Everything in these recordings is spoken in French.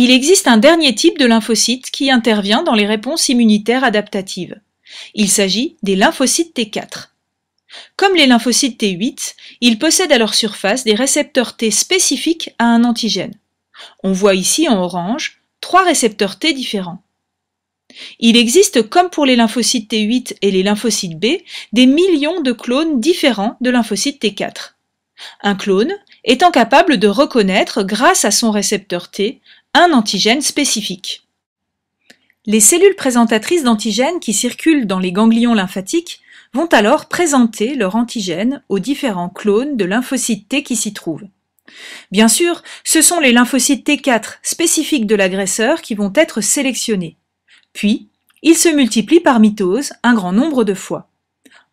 Il existe un dernier type de lymphocyte qui intervient dans les réponses immunitaires adaptatives. Il s'agit des lymphocytes T4. Comme les lymphocytes T8, ils possèdent à leur surface des récepteurs T spécifiques à un antigène. On voit ici en orange trois récepteurs T différents. Il existe, comme pour les lymphocytes T8 et les lymphocytes B, des millions de clones différents de lymphocytes T4. Un clone étant capable de reconnaître, grâce à son récepteur T, un antigène spécifique. Les cellules présentatrices d'antigènes qui circulent dans les ganglions lymphatiques vont alors présenter leur antigène aux différents clones de lymphocytes T qui s'y trouvent. Bien sûr, ce sont les lymphocytes T4 spécifiques de l'agresseur qui vont être sélectionnés. Puis, ils se multiplient par mitose un grand nombre de fois.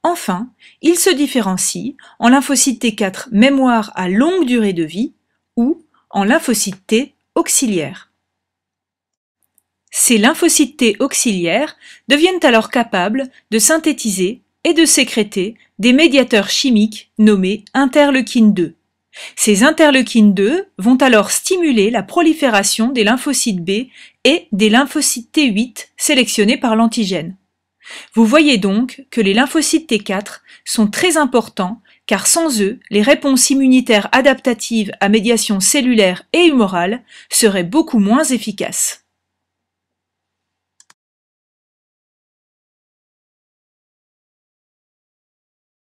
Enfin, ils se différencient en lymphocytes T4 mémoire à longue durée de vie ou en lymphocytes T auxiliaires. Ces lymphocytes T auxiliaires deviennent alors capables de synthétiser et de sécréter des médiateurs chimiques nommés interleukine 2. Ces interleukines 2 vont alors stimuler la prolifération des lymphocytes B et des lymphocytes T8 sélectionnés par l'antigène. Vous voyez donc que les lymphocytes T4 sont très importants car sans eux, les réponses immunitaires adaptatives à médiation cellulaire et humorale seraient beaucoup moins efficaces.